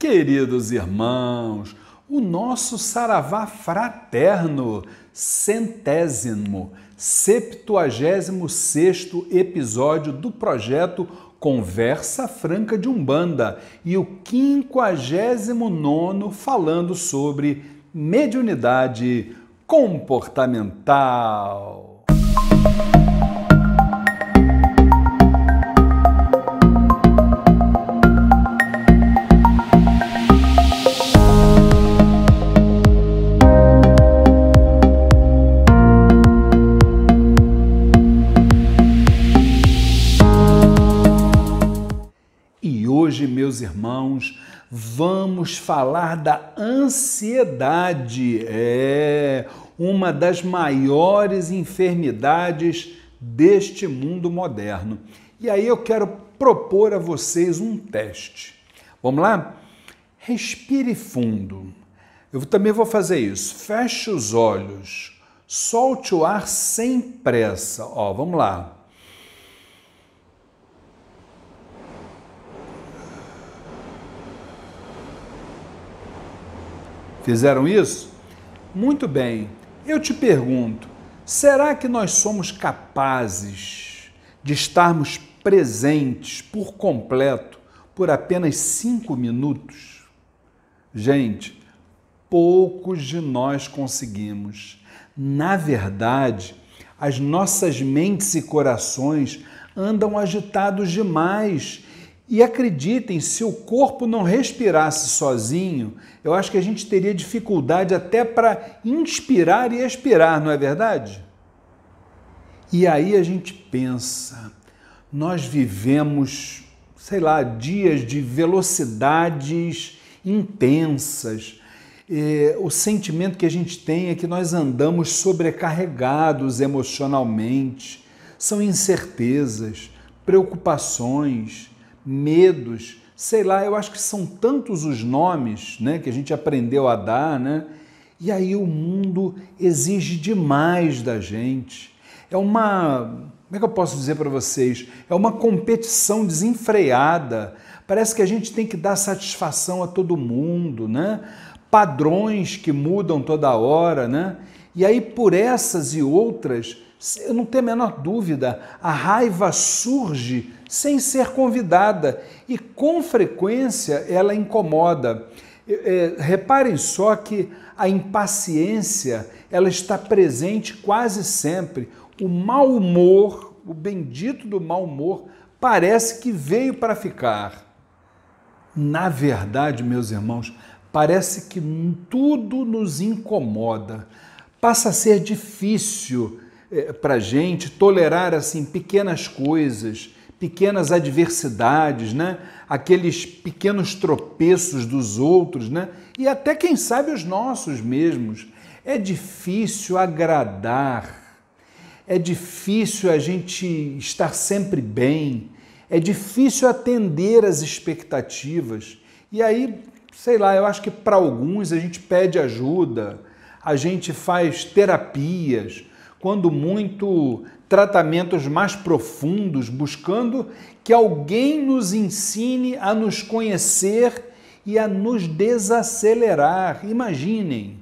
Queridos irmãos, o nosso saravá fraterno, centésimo, septuagésimo sexto episódio do projeto Conversa Franca de Umbanda e o quinquagésimo nono falando sobre mediunidade comportamental. vamos falar da ansiedade. É uma das maiores enfermidades deste mundo moderno. E aí eu quero propor a vocês um teste. Vamos lá? Respire fundo. Eu também vou fazer isso. Feche os olhos. Solte o ar sem pressa. Ó, vamos lá. Fizeram isso? Muito bem. Eu te pergunto, será que nós somos capazes de estarmos presentes por completo por apenas cinco minutos? Gente, poucos de nós conseguimos. Na verdade, as nossas mentes e corações andam agitados demais e acreditem, se o corpo não respirasse sozinho, eu acho que a gente teria dificuldade até para inspirar e expirar, não é verdade? E aí a gente pensa, nós vivemos, sei lá, dias de velocidades intensas. E é, o sentimento que a gente tem é que nós andamos sobrecarregados emocionalmente. São incertezas, preocupações medos, sei lá, eu acho que são tantos os nomes né, que a gente aprendeu a dar, né? E aí o mundo exige demais da gente. É uma. Como é que eu posso dizer para vocês? É uma competição desenfreada. Parece que a gente tem que dar satisfação a todo mundo, né? Padrões que mudam toda hora, né? E aí, por essas e outras, eu não tenho a menor dúvida, a raiva surge sem ser convidada e com frequência ela incomoda. É, reparem só que a impaciência ela está presente quase sempre. O mau humor, o bendito do mau humor, parece que veio para ficar. Na verdade, meus irmãos, parece que tudo nos incomoda. Passa a ser difícil é, para gente tolerar assim pequenas coisas pequenas adversidades, né? aqueles pequenos tropeços dos outros, né? e até, quem sabe, os nossos mesmos. É difícil agradar, é difícil a gente estar sempre bem, é difícil atender às expectativas. E aí, sei lá, eu acho que para alguns a gente pede ajuda, a gente faz terapias, quando muito tratamentos mais profundos, buscando que alguém nos ensine a nos conhecer e a nos desacelerar. Imaginem,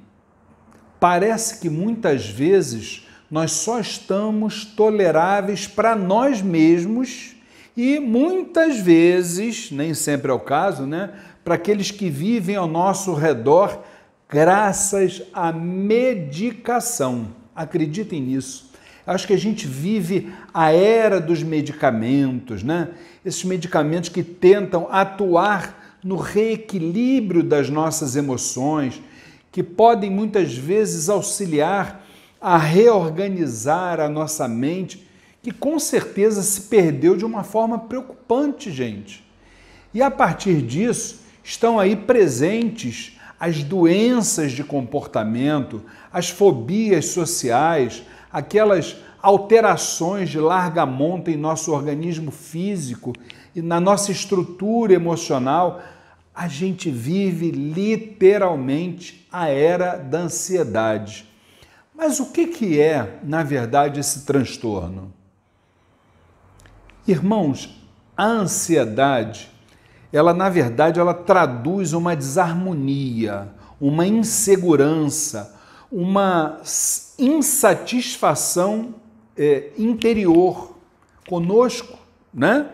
parece que muitas vezes nós só estamos toleráveis para nós mesmos e muitas vezes, nem sempre é o caso, né, para aqueles que vivem ao nosso redor graças à medicação. Acreditem nisso. Acho que a gente vive a era dos medicamentos, né? Esses medicamentos que tentam atuar no reequilíbrio das nossas emoções, que podem muitas vezes auxiliar a reorganizar a nossa mente, que com certeza se perdeu de uma forma preocupante, gente. E a partir disso, estão aí presentes as doenças de comportamento, as fobias sociais, aquelas alterações de larga monta em nosso organismo físico e na nossa estrutura emocional, a gente vive literalmente a era da ansiedade. Mas o que, que é, na verdade, esse transtorno? Irmãos, a ansiedade, ela na verdade, ela traduz uma desarmonia, uma insegurança, uma insatisfação é, interior, conosco, né?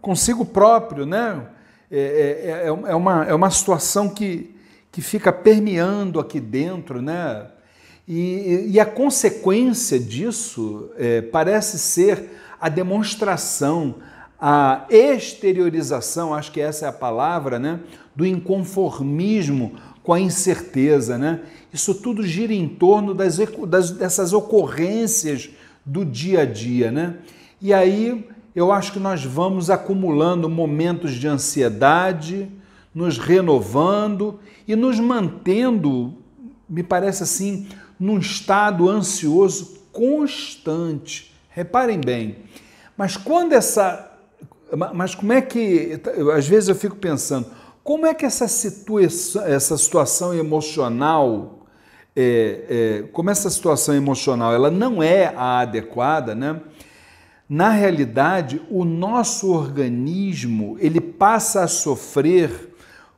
consigo próprio. Né? É, é, é, é, uma, é uma situação que, que fica permeando aqui dentro. Né? E, e a consequência disso é, parece ser a demonstração, a exteriorização, acho que essa é a palavra, né? do inconformismo com a incerteza, né? Isso tudo gira em torno das, das, dessas ocorrências do dia a dia, né? E aí eu acho que nós vamos acumulando momentos de ansiedade, nos renovando e nos mantendo, me parece assim, num estado ansioso constante. Reparem bem. Mas quando essa mas como é que às vezes eu fico pensando, como é que essa situação, essa situação emocional é, é, como essa situação emocional ela não é a adequada, né? Na realidade, o nosso organismo ele passa a sofrer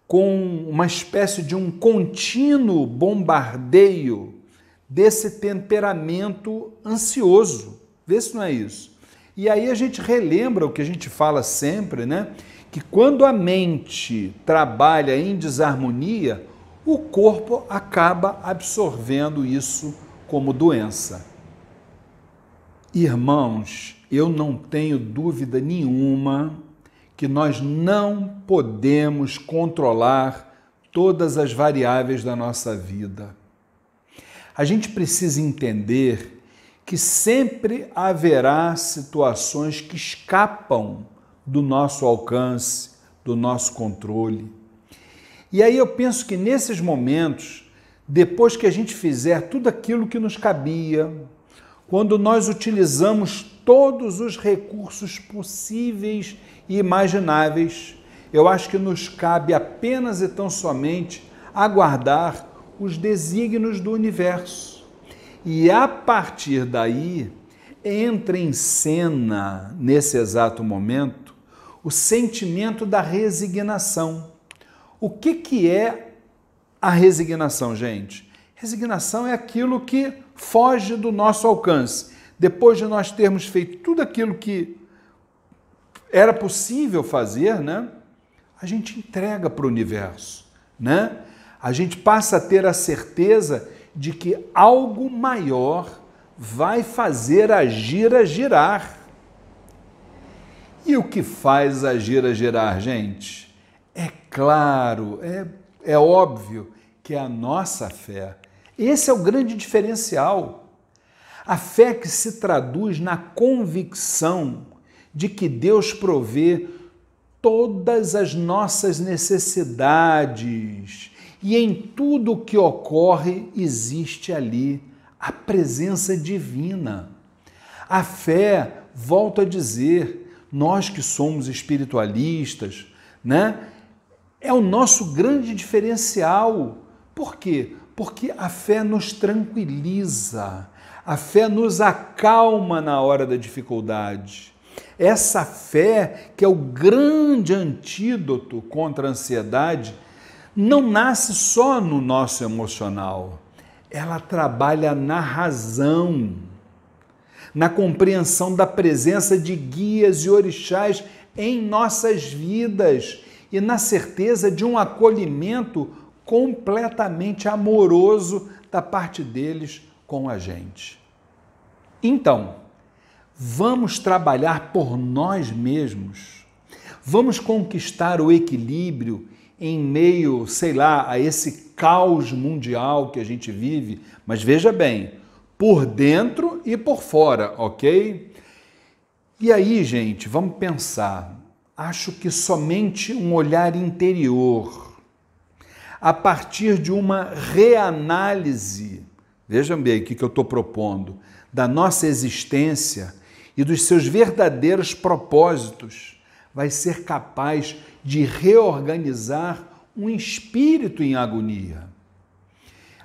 com uma espécie de um contínuo bombardeio desse temperamento ansioso. Vê se não é isso. E aí a gente relembra o que a gente fala sempre, né? Que quando a mente trabalha em desarmonia, o corpo acaba absorvendo isso como doença. Irmãos, eu não tenho dúvida nenhuma que nós não podemos controlar todas as variáveis da nossa vida. A gente precisa entender que sempre haverá situações que escapam do nosso alcance, do nosso controle. E aí eu penso que nesses momentos, depois que a gente fizer tudo aquilo que nos cabia, quando nós utilizamos todos os recursos possíveis e imagináveis, eu acho que nos cabe apenas e tão somente aguardar os desígnios do universo. E a partir daí, entra em cena, nesse exato momento, o sentimento da resignação. O que, que é a resignação, gente? Resignação é aquilo que foge do nosso alcance. Depois de nós termos feito tudo aquilo que era possível fazer, né? A gente entrega para o universo, né? A gente passa a ter a certeza de que algo maior vai fazer a gira girar. E o que faz a gira girar, gente? É claro, é, é óbvio que é a nossa fé. Esse é o grande diferencial. A fé que se traduz na convicção de que Deus provê todas as nossas necessidades e em tudo o que ocorre existe ali a presença divina. A fé, volto a dizer, nós que somos espiritualistas, né? É o nosso grande diferencial. Por quê? Porque a fé nos tranquiliza, a fé nos acalma na hora da dificuldade. Essa fé, que é o grande antídoto contra a ansiedade, não nasce só no nosso emocional. Ela trabalha na razão, na compreensão da presença de guias e orixás em nossas vidas e na certeza de um acolhimento completamente amoroso da parte deles com a gente. Então, vamos trabalhar por nós mesmos. Vamos conquistar o equilíbrio em meio, sei lá, a esse caos mundial que a gente vive, mas veja bem, por dentro e por fora, ok? E aí, gente, vamos pensar. Acho que somente um olhar interior, a partir de uma reanálise, vejam bem o que eu estou propondo, da nossa existência e dos seus verdadeiros propósitos, vai ser capaz de reorganizar um espírito em agonia.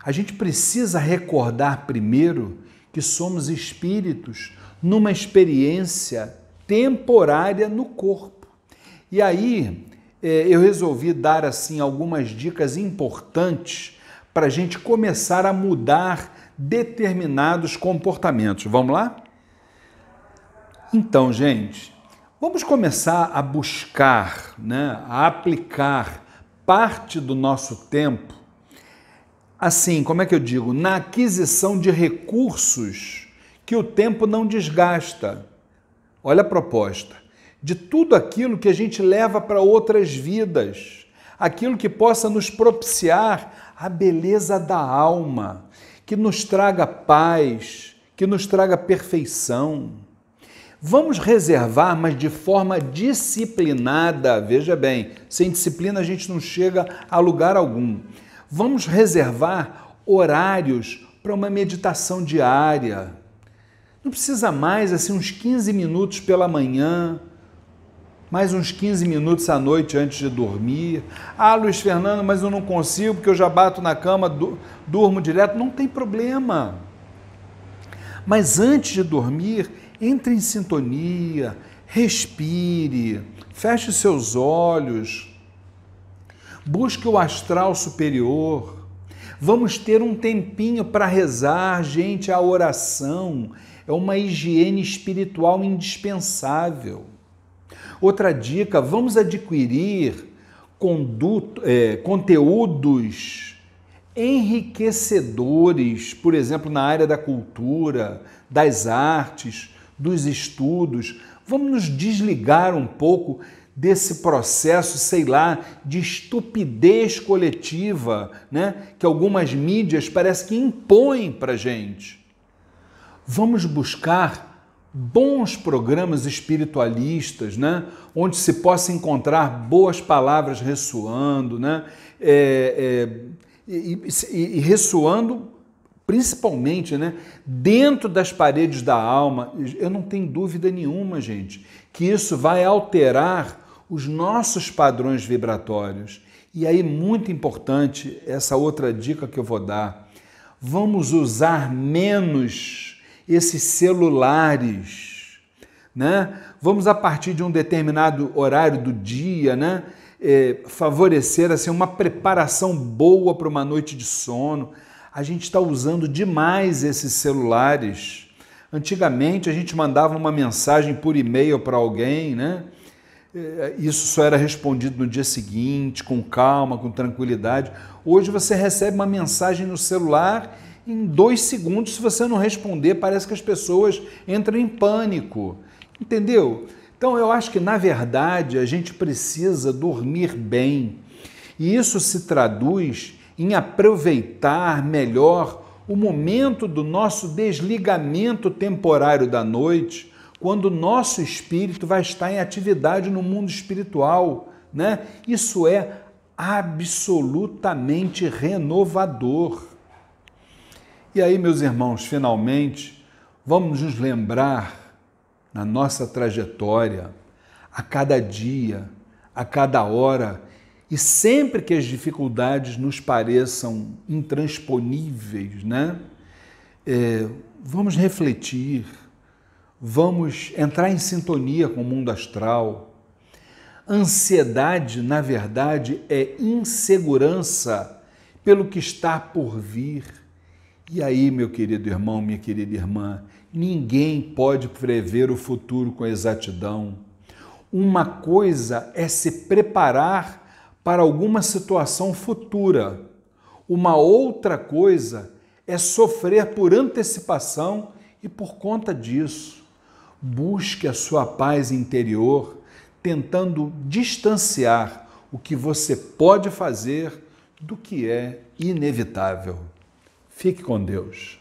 A gente precisa recordar primeiro que somos espíritos numa experiência temporária no corpo. E aí é, eu resolvi dar assim algumas dicas importantes para a gente começar a mudar determinados comportamentos. Vamos lá? Então, gente, vamos começar a buscar, né, a aplicar parte do nosso tempo, assim, como é que eu digo, na aquisição de recursos que o tempo não desgasta. Olha a proposta de tudo aquilo que a gente leva para outras vidas, aquilo que possa nos propiciar a beleza da alma, que nos traga paz, que nos traga perfeição. Vamos reservar, mas de forma disciplinada, veja bem, sem disciplina a gente não chega a lugar algum. Vamos reservar horários para uma meditação diária. Não precisa mais assim uns 15 minutos pela manhã, mais uns 15 minutos à noite antes de dormir. Ah, Luiz Fernando, mas eu não consigo porque eu já bato na cama, durmo direto. Não tem problema. Mas antes de dormir, entre em sintonia, respire, feche seus olhos, busque o astral superior. Vamos ter um tempinho para rezar, gente. A oração é uma higiene espiritual indispensável. Outra dica: vamos adquirir conduto, é, conteúdos enriquecedores, por exemplo, na área da cultura, das artes, dos estudos. Vamos nos desligar um pouco desse processo, sei lá, de estupidez coletiva, né, que algumas mídias parece que impõem para gente. Vamos buscar bons programas espiritualistas, né? onde se possa encontrar boas palavras ressoando, né? É, é, e, e, e, ressoando principalmente né? dentro das paredes da alma. Eu não tenho dúvida nenhuma, gente, que isso vai alterar os nossos padrões vibratórios. E aí, muito importante, essa outra dica que eu vou dar. Vamos usar menos esses celulares, né? Vamos a partir de um determinado horário do dia, né? É, favorecer assim uma preparação boa para uma noite de sono. A gente está usando demais esses celulares. Antigamente a gente mandava uma mensagem por e-mail para alguém, né? É, isso só era respondido no dia seguinte, com calma, com tranquilidade. Hoje você recebe uma mensagem no celular em dois segundos, se você não responder, parece que as pessoas entram em pânico. Entendeu? Então eu acho que, na verdade, a gente precisa dormir bem. E isso se traduz em aproveitar melhor o momento do nosso desligamento temporário da noite, quando o nosso espírito vai estar em atividade no mundo espiritual. Né? Isso é absolutamente renovador. E aí, meus irmãos, finalmente, vamos nos lembrar na nossa trajetória, a cada dia, a cada hora, e sempre que as dificuldades nos pareçam intransponíveis, né? É, vamos refletir, vamos entrar em sintonia com o mundo astral. Ansiedade, na verdade, é insegurança pelo que está por vir. E aí, meu querido irmão, minha querida irmã, ninguém pode prever o futuro com exatidão. Uma coisa é se preparar para alguma situação futura. Uma outra coisa é sofrer por antecipação e por conta disso. Busque a sua paz interior, tentando distanciar o que você pode fazer do que é inevitável. Fique com Deus.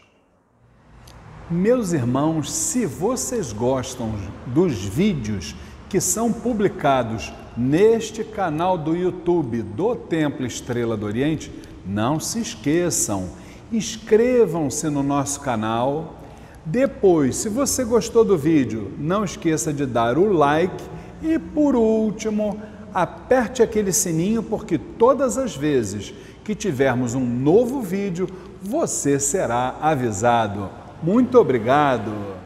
Meus irmãos, se vocês gostam dos vídeos que são publicados neste canal do YouTube do Templo Estrela do Oriente, não se esqueçam, inscrevam-se no nosso canal. Depois, se você gostou do vídeo, não esqueça de dar o like e, por último, aperte aquele sininho porque todas as vezes que tivermos um novo vídeo você será avisado. Muito obrigado!